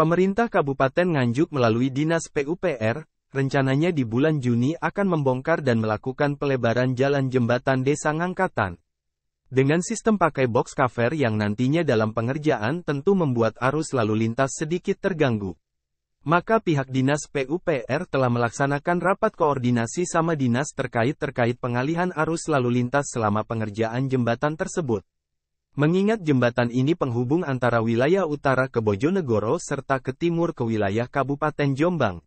Pemerintah Kabupaten Nganjuk melalui Dinas PUPR, rencananya di bulan Juni akan membongkar dan melakukan pelebaran jalan jembatan Desa Ngangkatan. Dengan sistem pakai box cover yang nantinya dalam pengerjaan tentu membuat arus lalu lintas sedikit terganggu. Maka pihak Dinas PUPR telah melaksanakan rapat koordinasi sama dinas terkait terkait pengalihan arus lalu lintas selama pengerjaan jembatan tersebut. Mengingat jembatan ini penghubung antara wilayah utara ke Bojonegoro serta ke timur ke wilayah Kabupaten Jombang.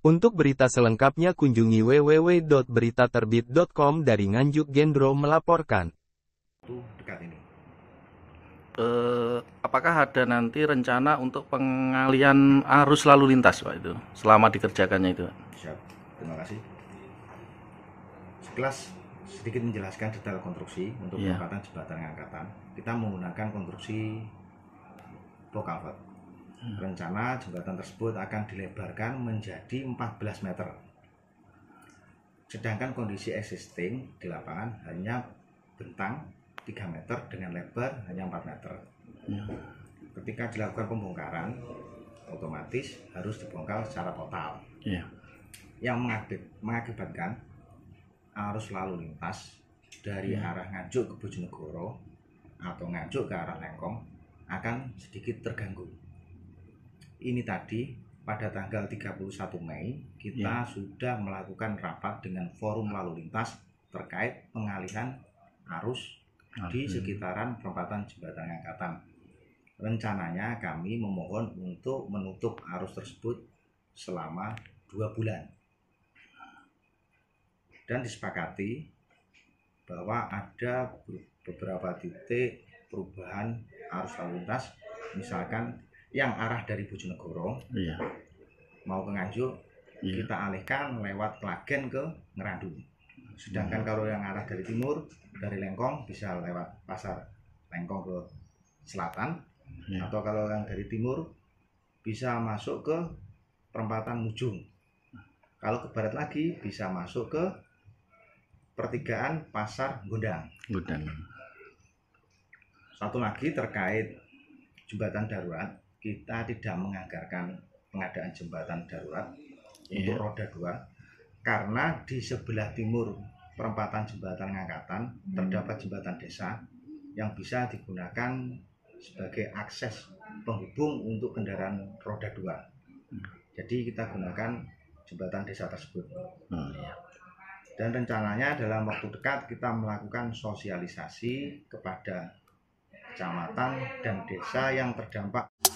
Untuk berita selengkapnya kunjungi www.beritaterbit.com dari Nganjuk Gendro melaporkan. Uh, apakah ada nanti rencana untuk pengalian arus lalu lintas Pak itu selama dikerjakannya itu? Siap, terima kasih. Sekelas sedikit menjelaskan detail konstruksi untuk yeah. pengangkatan jembatan angkatan. Kita menggunakan konstruksi low culvert. Hmm. Rencana jembatan tersebut akan dilebarkan menjadi 14 meter. Sedangkan kondisi existing di lapangan hanya bentang 3 meter dengan lebar hanya 4 meter. Hmm. Ketika dilakukan pembongkaran, otomatis harus dibongkar secara total. Yeah. Yang mengakibatkan arus lalu lintas dari hmm. arah Nganjuk ke Bojonegoro atau Nganjuk ke arah Lengkong akan sedikit terganggu. Ini tadi pada tanggal 31 Mei kita ya. sudah melakukan rapat dengan forum lalu lintas terkait pengalihan arus okay. di sekitaran perempatan jembatan Angkatan. Rencananya kami memohon untuk menutup arus tersebut selama dua bulan dan disepakati bahwa ada beberapa titik perubahan arus lalu lintas misalkan yang arah dari Bojonegoro iya. mau ke Nganjuk iya. kita alihkan lewat Klagen ke Ngeradu sedangkan hmm. kalau yang arah dari timur dari Lengkong bisa lewat pasar Lengkong ke selatan iya. atau kalau yang dari timur bisa masuk ke perempatan Mujung kalau ke barat lagi bisa masuk ke pertigaan pasar gudang. Gudang. Satu lagi terkait jembatan darurat, kita tidak menganggarkan pengadaan jembatan darurat yeah. untuk roda dua karena di sebelah timur perempatan jembatan Ngangkatan hmm. terdapat jembatan desa yang bisa digunakan sebagai akses penghubung untuk kendaraan roda dua. Hmm. Jadi kita gunakan jembatan desa tersebut. Hmm. Dan rencananya dalam waktu dekat kita melakukan sosialisasi kepada kecamatan dan desa yang terdampak.